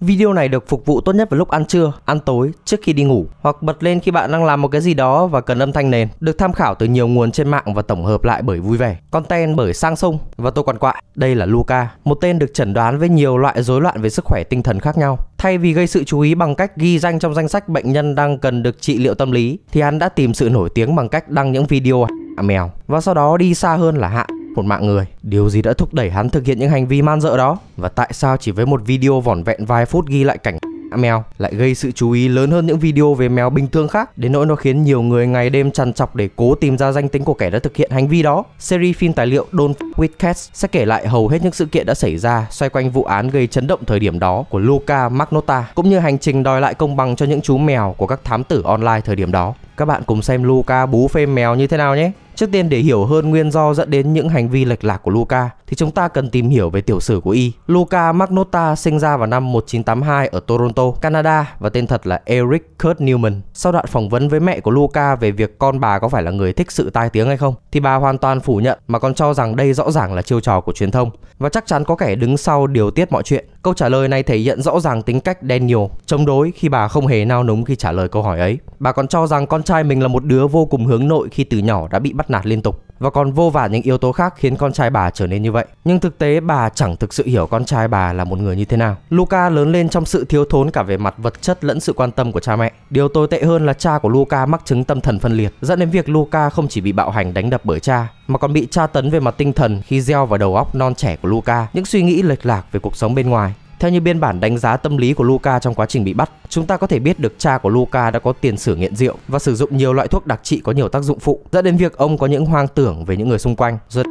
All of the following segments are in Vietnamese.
Video này được phục vụ tốt nhất vào lúc ăn trưa, ăn tối, trước khi đi ngủ hoặc bật lên khi bạn đang làm một cái gì đó và cần âm thanh nền, được tham khảo từ nhiều nguồn trên mạng và tổng hợp lại bởi vui vẻ. Content bởi Sang Sông và tôi còn quạ. Đây là Luca, một tên được chẩn đoán với nhiều loại rối loạn về sức khỏe tinh thần khác nhau. Thay vì gây sự chú ý bằng cách ghi danh trong danh sách bệnh nhân đang cần được trị liệu tâm lý thì hắn đã tìm sự nổi tiếng bằng cách đăng những video hạ à, mèo và sau đó đi xa hơn là hạ một mạng người. Điều gì đã thúc đẩy hắn thực hiện những hành vi man dợ đó? Và tại sao chỉ với một video vỏn vẹn vài phút ghi lại cảnh mèo lại gây sự chú ý lớn hơn những video về mèo bình thường khác đến nỗi nó khiến nhiều người ngày đêm trằn trọc để cố tìm ra danh tính của kẻ đã thực hiện hành vi đó. Series phim tài liệu Don't F With Cats sẽ kể lại hầu hết những sự kiện đã xảy ra xoay quanh vụ án gây chấn động thời điểm đó của Luca Magnotta cũng như hành trình đòi lại công bằng cho những chú mèo của các thám tử online thời điểm đó. Các bạn cùng xem Luca bú phê mèo như thế nào nhé. Trước tiên để hiểu hơn nguyên do dẫn đến những hành vi lệch lạc của Luca thì chúng ta cần tìm hiểu về tiểu sử của y. Luca Magnotta sinh ra vào năm 1982 ở Toronto, Canada và tên thật là Eric Kurt Newman. Sau đoạn phỏng vấn với mẹ của Luca về việc con bà có phải là người thích sự tai tiếng hay không thì bà hoàn toàn phủ nhận mà còn cho rằng đây rõ ràng là chiêu trò của truyền thông và chắc chắn có kẻ đứng sau điều tiết mọi chuyện. Câu trả lời này thể hiện rõ ràng tính cách Daniel chống đối khi bà không hề nao núng khi trả lời câu hỏi ấy. Bà còn cho rằng con trai mình là một đứa vô cùng hướng nội khi từ nhỏ đã bị bắt bắt nạt liên tục và còn vô vàn những yếu tố khác khiến con trai bà trở nên như vậy. Nhưng thực tế bà chẳng thực sự hiểu con trai bà là một người như thế nào. Luca lớn lên trong sự thiếu thốn cả về mặt vật chất lẫn sự quan tâm của cha mẹ. Điều tồi tệ hơn là cha của Luca mắc chứng tâm thần phân liệt, dẫn đến việc Luca không chỉ bị bạo hành đánh đập bởi cha mà còn bị tra tấn về mặt tinh thần khi gieo vào đầu óc non trẻ của Luca những suy nghĩ lệch lạc về cuộc sống bên ngoài theo như biên bản đánh giá tâm lý của Luca trong quá trình bị bắt, chúng ta có thể biết được cha của Luca đã có tiền sử nghiện rượu và sử dụng nhiều loại thuốc đặc trị có nhiều tác dụng phụ, dẫn đến việc ông có những hoang tưởng về những người xung quanh, rất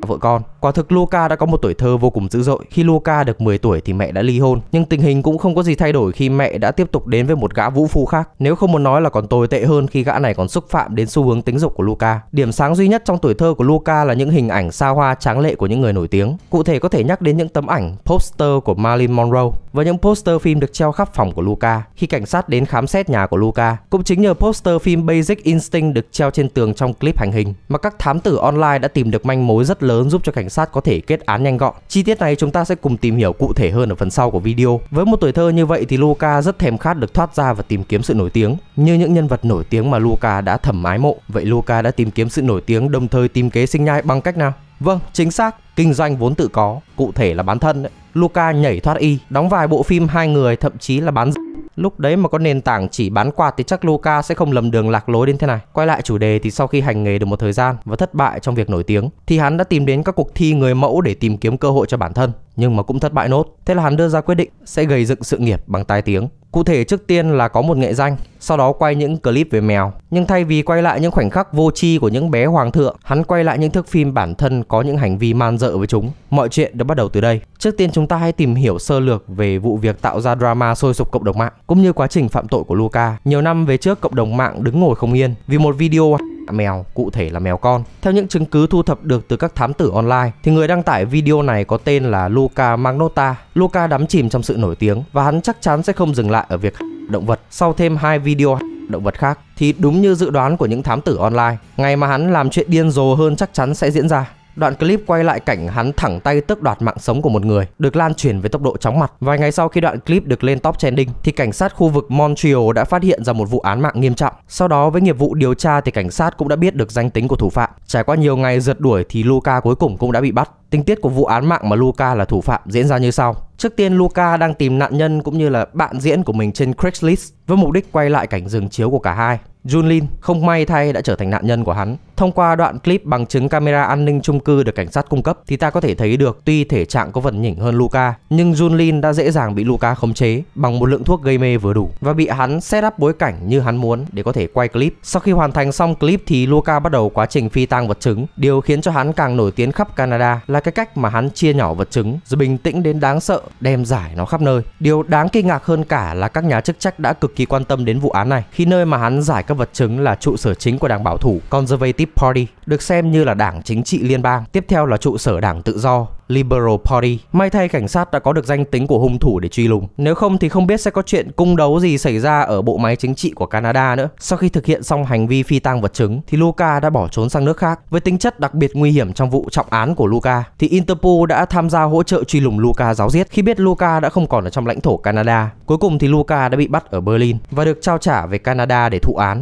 vợ con. Quả thực Luca đã có một tuổi thơ vô cùng dữ dội. Khi Luca được 10 tuổi thì mẹ đã ly hôn, nhưng tình hình cũng không có gì thay đổi khi mẹ đã tiếp tục đến với một gã vũ phu khác. Nếu không muốn nói là còn tồi tệ hơn khi gã này còn xúc phạm đến xu hướng tính dục của Luca. Điểm sáng duy nhất trong tuổi thơ của Luca là những hình ảnh xa hoa tráng lệ của những người nổi tiếng. Cụ thể có thể nhắc đến những tấm ảnh poster của Marilyn Monroe và những poster phim được treo khắp phòng của Luca. Khi cảnh sát đến khám xét nhà của Luca, cũng chính nhờ poster phim Basic Instinct được treo trên tường trong clip hành hình mà các thám tử online đã tìm được manh mối rất lớn giúp cho cảnh sát có thể kết án nhanh gọn. Chi tiết này chúng ta sẽ cùng tìm hiểu cụ thể hơn ở phần sau của video. Với một tuổi thơ như vậy thì Luca rất thèm khát được thoát ra và tìm kiếm sự nổi tiếng, như những nhân vật nổi tiếng mà Luca đã thầm ái mộ. Vậy Luca đã tìm kiếm sự nổi tiếng đồng thời tìm kế sinh nhai bằng cách nào? Vâng, chính xác, kinh doanh vốn tự có, cụ thể là bán thân đấy. Luca nhảy thoát y, đóng vài bộ phim hai người thậm chí là bán Lúc đấy mà có nền tảng chỉ bán quạt thì chắc Luca sẽ không lầm đường lạc lối đến thế này. Quay lại chủ đề thì sau khi hành nghề được một thời gian và thất bại trong việc nổi tiếng thì hắn đã tìm đến các cuộc thi người mẫu để tìm kiếm cơ hội cho bản thân, nhưng mà cũng thất bại nốt. Thế là hắn đưa ra quyết định sẽ gây dựng sự nghiệp bằng tai tiếng. Cụ thể trước tiên là có một nghệ danh, sau đó quay những clip về mèo. Nhưng thay vì quay lại những khoảnh khắc vô tri của những bé hoàng thượng, hắn quay lại những thước phim bản thân có những hành vi man dợ với chúng. Mọi chuyện được bắt đầu từ đây. Trước tiên chúng ta hãy tìm hiểu sơ lược về vụ việc tạo ra drama sôi sục cộng đồng mạng, cũng như quá trình phạm tội của Luca. Nhiều năm về trước cộng đồng mạng đứng ngồi không yên vì một video mèo, cụ thể là mèo con. Theo những chứng cứ thu thập được từ các thám tử online thì người đăng tải video này có tên là Luca Magnota. Luca đắm chìm trong sự nổi tiếng và hắn chắc chắn sẽ không dừng lại lại ở việc động vật sau thêm hai video động vật khác thì đúng như dự đoán của những thám tử online, ngày mà hắn làm chuyện điên rồ hơn chắc chắn sẽ diễn ra. Đoạn clip quay lại cảnh hắn thẳng tay tước đoạt mạng sống của một người được lan truyền với tốc độ chóng mặt. Vài ngày sau khi đoạn clip được lên top trending thì cảnh sát khu vực Montreal đã phát hiện ra một vụ án mạng nghiêm trọng. Sau đó với nghiệp vụ điều tra thì cảnh sát cũng đã biết được danh tính của thủ phạm. Trải qua nhiều ngày rượt đuổi thì Luca cuối cùng cũng đã bị bắt. Tình tiết của vụ án mạng mà Luca là thủ phạm diễn ra như sau. Trước tiên Luca đang tìm nạn nhân cũng như là bạn diễn của mình trên Craigslist với mục đích quay lại cảnh rừng chiếu của cả hai. Junlin không may thay đã trở thành nạn nhân của hắn. Thông qua đoạn clip bằng chứng camera an ninh chung cư được cảnh sát cung cấp thì ta có thể thấy được tuy thể trạng có phần nhỉnh hơn Luca, nhưng Junlin đã dễ dàng bị Luca khống chế bằng một lượng thuốc gây mê vừa đủ và bị hắn set up bối cảnh như hắn muốn để có thể quay clip. Sau khi hoàn thành xong clip thì Luca bắt đầu quá trình phi tang vật chứng. Điều khiến cho hắn càng nổi tiếng khắp Canada là cái cách mà hắn chia nhỏ vật chứng rồi bình tĩnh đến đáng sợ đem giải nó khắp nơi. Điều đáng kinh ngạc hơn cả là các nhà chức trách đã cực kỳ quan tâm đến vụ án này khi nơi mà hắn giải các các vật chứng là trụ sở chính của đảng bảo thủ Conservative Party, được xem như là đảng chính trị liên bang. Tiếp theo là trụ sở đảng tự do Liberal Party. May thay cảnh sát đã có được danh tính của hung thủ để truy lùng. Nếu không thì không biết sẽ có chuyện cung đấu gì xảy ra ở bộ máy chính trị của Canada nữa. Sau khi thực hiện xong hành vi phi tang vật chứng thì Luca đã bỏ trốn sang nước khác. Với tính chất đặc biệt nguy hiểm trong vụ trọng án của Luca thì Interpol đã tham gia hỗ trợ truy lùng Luca giáo giết khi biết Luca đã không còn ở trong lãnh thổ Canada. Cuối cùng thì Luca đã bị bắt ở Berlin và được trao trả về Canada để thụ án.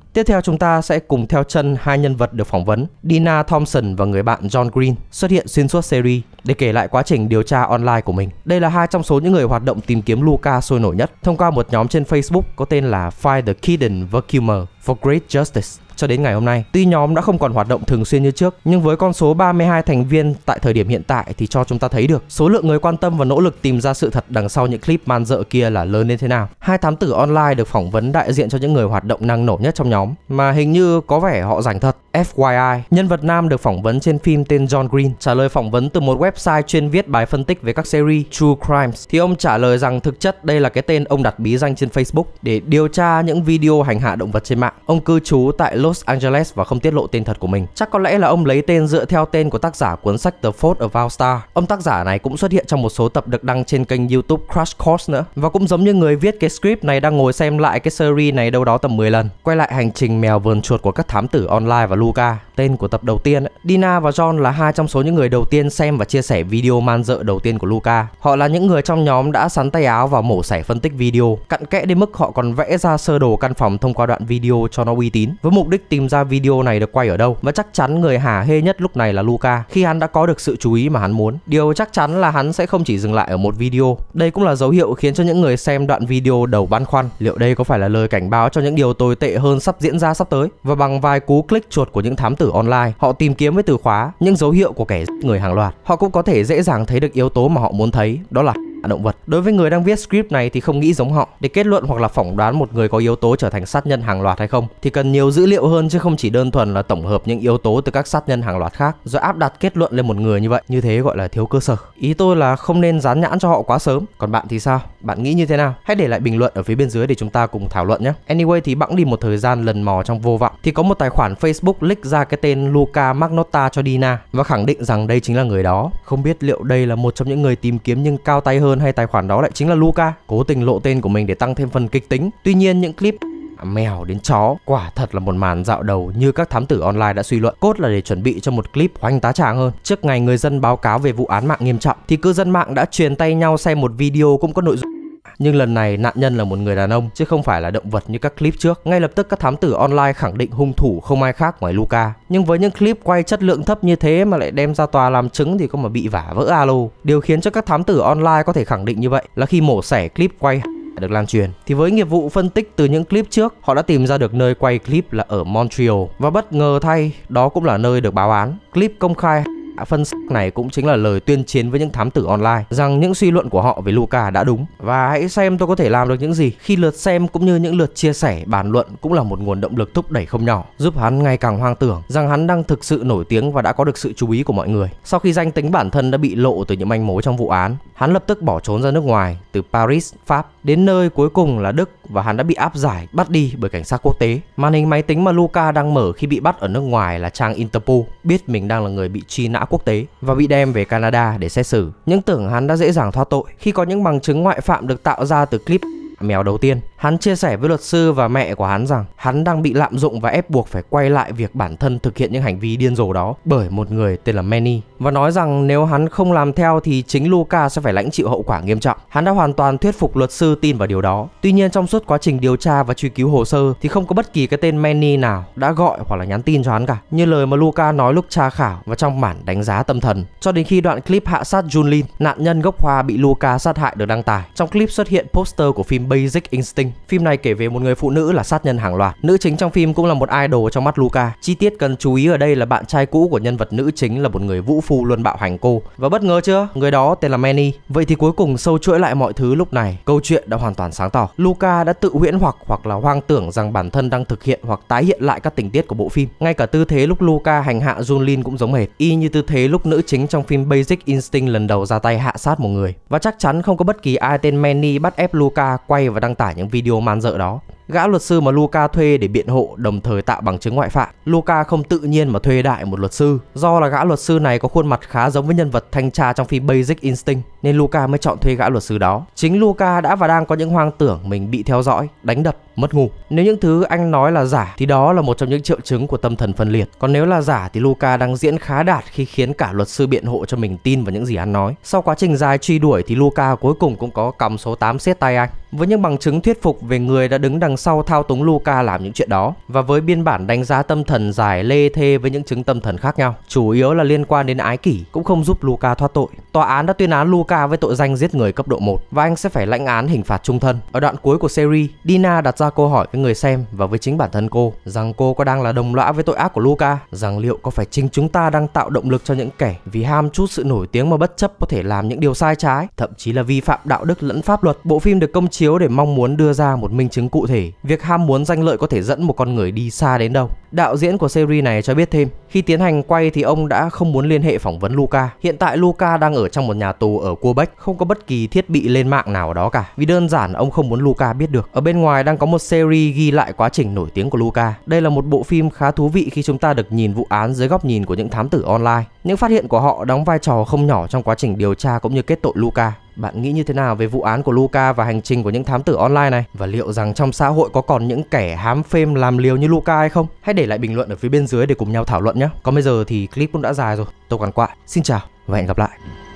Tiếp theo chúng ta sẽ cùng theo chân hai nhân vật được phỏng vấn, Dina Thompson và người bạn John Green xuất hiện xuyên suốt series để kể lại quá trình điều tra online của mình. Đây là hai trong số những người hoạt động tìm kiếm Luca sôi nổi nhất thông qua một nhóm trên Facebook có tên là Find the Kidden Vacuumer for Great Justice cho đến ngày hôm nay. Tuy nhóm đã không còn hoạt động thường xuyên như trước, nhưng với con số 32 thành viên tại thời điểm hiện tại thì cho chúng ta thấy được số lượng người quan tâm và nỗ lực tìm ra sự thật đằng sau những clip man dợ kia là lớn đến thế nào. Hai thám tử online được phỏng vấn đại diện cho những người hoạt động năng nổ nhất trong nhóm nhóm mà hình như có vẻ họ rảnh thật. FYI, nhân vật nam được phỏng vấn trên phim tên John Green trả lời phỏng vấn từ một website chuyên viết bài phân tích về các series True Crimes thì ông trả lời rằng thực chất đây là cái tên ông đặt bí danh trên Facebook để điều tra những video hành hạ động vật trên mạng. Ông cư trú tại Los Angeles và không tiết lộ tên thật của mình. Chắc có lẽ là ông lấy tên dựa theo tên của tác giả cuốn sách The Fault of Our Star. Ông tác giả này cũng xuất hiện trong một số tập được đăng trên kênh YouTube Crash Course nữa và cũng giống như người viết cái script này đang ngồi xem lại cái series này đâu đó tầm 10 lần. Quay lại hành hành trình mèo vườn chuột của các thám tử online và Luca, tên của tập đầu tiên, Dina và John là hai trong số những người đầu tiên xem và chia sẻ video man dợ đầu tiên của Luca. Họ là những người trong nhóm đã sắn tay áo vào mổ xẻ phân tích video, cặn kẽ đến mức họ còn vẽ ra sơ đồ căn phòng thông qua đoạn video cho nó uy tín, với mục đích tìm ra video này được quay ở đâu. Và chắc chắn người hả hê nhất lúc này là Luca, khi hắn đã có được sự chú ý mà hắn muốn. Điều chắc chắn là hắn sẽ không chỉ dừng lại ở một video. Đây cũng là dấu hiệu khiến cho những người xem đoạn video đầu băn khoăn, liệu đây có phải là lời cảnh báo cho những điều tồi tệ hơn sắp diễn ra sắp tới và bằng vài cú click chuột của những thám tử online, họ tìm kiếm với từ khóa những dấu hiệu của kẻ người hàng loạt. Họ cũng có thể dễ dàng thấy được yếu tố mà họ muốn thấy, đó là động vật. Đối với người đang viết script này thì không nghĩ giống họ. Để kết luận hoặc là phỏng đoán một người có yếu tố trở thành sát nhân hàng loạt hay không thì cần nhiều dữ liệu hơn chứ không chỉ đơn thuần là tổng hợp những yếu tố từ các sát nhân hàng loạt khác rồi áp đặt kết luận lên một người như vậy. Như thế gọi là thiếu cơ sở. Ý tôi là không nên dán nhãn cho họ quá sớm. Còn bạn thì sao? Bạn nghĩ như thế nào? Hãy để lại bình luận ở phía bên dưới để chúng ta cùng thảo luận nhé. Anyway thì bẵng đi một thời gian lần mò trong vô vọng thì có một tài khoản Facebook leak ra cái tên Luca Magnotta cho Dina và khẳng định rằng đây chính là người đó. Không biết liệu đây là một trong những người tìm kiếm nhưng cao tay hơn hơn hay tài khoản đó lại chính là Luca, cố tình lộ tên của mình để tăng thêm phần kịch tính. Tuy nhiên những clip à, mèo đến chó quả thật là một màn dạo đầu như các thám tử online đã suy luận cốt là để chuẩn bị cho một clip hoành tá tràng hơn trước ngày người dân báo cáo về vụ án mạng nghiêm trọng thì cư dân mạng đã truyền tay nhau xem một video cũng có nội dung nhưng lần này nạn nhân là một người đàn ông chứ không phải là động vật như các clip trước. Ngay lập tức các thám tử online khẳng định hung thủ không ai khác ngoài Luca. Nhưng với những clip quay chất lượng thấp như thế mà lại đem ra tòa làm chứng thì có mà bị vả vỡ alo. Điều khiến cho các thám tử online có thể khẳng định như vậy là khi mổ xẻ clip quay được lan truyền. Thì với nghiệp vụ phân tích từ những clip trước, họ đã tìm ra được nơi quay clip là ở Montreal và bất ngờ thay, đó cũng là nơi được báo án. Clip công khai Phân sắc này cũng chính là lời tuyên chiến với những thám tử online rằng những suy luận của họ về Luca đã đúng và hãy xem tôi có thể làm được những gì. Khi lượt xem cũng như những lượt chia sẻ, bàn luận cũng là một nguồn động lực thúc đẩy không nhỏ, giúp hắn ngày càng hoang tưởng rằng hắn đang thực sự nổi tiếng và đã có được sự chú ý của mọi người. Sau khi danh tính bản thân đã bị lộ từ những manh mối trong vụ án, hắn lập tức bỏ trốn ra nước ngoài từ Paris, Pháp đến nơi cuối cùng là Đức và hắn đã bị áp giải bắt đi bởi cảnh sát quốc tế. Màn hình máy tính mà Luca đang mở khi bị bắt ở nước ngoài là trang Interpol, biết mình đang là người bị truy nã quốc tế và bị đem về Canada để xét xử. Nhưng tưởng hắn đã dễ dàng thoát tội khi có những bằng chứng ngoại phạm được tạo ra từ clip mèo đầu tiên. Hắn chia sẻ với luật sư và mẹ của hắn rằng hắn đang bị lạm dụng và ép buộc phải quay lại việc bản thân thực hiện những hành vi điên rồ đó bởi một người tên là Manny và nói rằng nếu hắn không làm theo thì chính Luca sẽ phải lãnh chịu hậu quả nghiêm trọng. Hắn đã hoàn toàn thuyết phục luật sư tin vào điều đó. Tuy nhiên trong suốt quá trình điều tra và truy cứu hồ sơ thì không có bất kỳ cái tên Manny nào đã gọi hoặc là nhắn tin cho hắn cả. Như lời mà Luca nói lúc tra khảo và trong bản đánh giá tâm thần. Cho đến khi đoạn clip hạ sát Junlin, nạn nhân gốc Hoa bị Luca sát hại được đăng tải. Trong clip xuất hiện poster của phim Basic Instinct phim này kể về một người phụ nữ là sát nhân hàng loạt. Nữ chính trong phim cũng là một idol trong mắt Luca. Chi tiết cần chú ý ở đây là bạn trai cũ của nhân vật nữ chính là một người vũ phu luôn bạo hành cô. Và bất ngờ chưa? Người đó tên là Manny. Vậy thì cuối cùng sâu chuỗi lại mọi thứ lúc này, câu chuyện đã hoàn toàn sáng tỏ. Luca đã tự huyễn hoặc hoặc là hoang tưởng rằng bản thân đang thực hiện hoặc tái hiện lại các tình tiết của bộ phim. Ngay cả tư thế lúc Luca hành hạ Junlin cũng giống hệt, y như tư thế lúc nữ chính trong phim Basic Instinct lần đầu ra tay hạ sát một người. Và chắc chắn không có bất kỳ ai tên Manny bắt ép Luca quay và đăng tải những video video man dợ đó. Gã luật sư mà Luca thuê để biện hộ đồng thời tạo bằng chứng ngoại phạm, Luca không tự nhiên mà thuê đại một luật sư. Do là gã luật sư này có khuôn mặt khá giống với nhân vật thanh tra trong phim Basic Instinct nên Luca mới chọn thuê gã luật sư đó. Chính Luca đã và đang có những hoang tưởng mình bị theo dõi, đánh đập mất ngủ. Nếu những thứ anh nói là giả thì đó là một trong những triệu chứng của tâm thần phân liệt. Còn nếu là giả thì Luca đang diễn khá đạt khi khiến cả luật sư biện hộ cho mình tin vào những gì anh nói. Sau quá trình dài truy đuổi thì Luca cuối cùng cũng có còng số 8 siết tay anh. Với những bằng chứng thuyết phục về người đã đứng đằng sau thao túng Luca làm những chuyện đó và với biên bản đánh giá tâm thần dài lê thê với những chứng tâm thần khác nhau, chủ yếu là liên quan đến ái kỷ cũng không giúp Luca thoát tội. Tòa án đã tuyên án Luca với tội danh giết người cấp độ 1 và anh sẽ phải lãnh án hình phạt trung thân. Ở đoạn cuối của series, Dina đặt ra câu hỏi với người xem và với chính bản thân cô rằng cô có đang là đồng lõa với tội ác của Luca, rằng liệu có phải chính chúng ta đang tạo động lực cho những kẻ vì ham chút sự nổi tiếng mà bất chấp có thể làm những điều sai trái, thậm chí là vi phạm đạo đức lẫn pháp luật. Bộ phim được công chiếu để mong muốn đưa ra một minh chứng cụ thể việc ham muốn danh lợi có thể dẫn một con người đi xa đến đâu. Đạo diễn của series này cho biết thêm, khi tiến hành quay thì ông đã không muốn liên hệ phỏng vấn Luca. Hiện tại Luca đang ở trong một nhà tù ở Quebec, không có bất kỳ thiết bị lên mạng nào ở đó cả. Vì đơn giản ông không muốn Luca biết được. Ở bên ngoài đang có một series ghi lại quá trình nổi tiếng của Luca. Đây là một bộ phim khá thú vị khi chúng ta được nhìn vụ án dưới góc nhìn của những thám tử online. Những phát hiện của họ đóng vai trò không nhỏ trong quá trình điều tra cũng như kết tội Luca. Bạn nghĩ như thế nào về vụ án của Luca và hành trình của những thám tử online này? Và liệu rằng trong xã hội có còn những kẻ hám phêm làm liều như Luca hay không? Hãy để lại bình luận ở phía bên dưới để cùng nhau thảo luận nhé. Còn bây giờ thì clip cũng đã dài rồi. Tôi còn quạ. Xin chào và hẹn gặp lại.